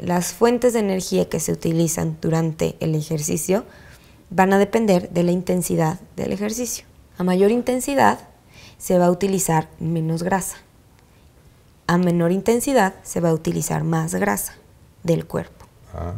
Las fuentes de energía que se utilizan durante el ejercicio van a depender de la intensidad del ejercicio. A mayor intensidad se va a utilizar menos grasa. A menor intensidad se va a utilizar más grasa del cuerpo. Ah.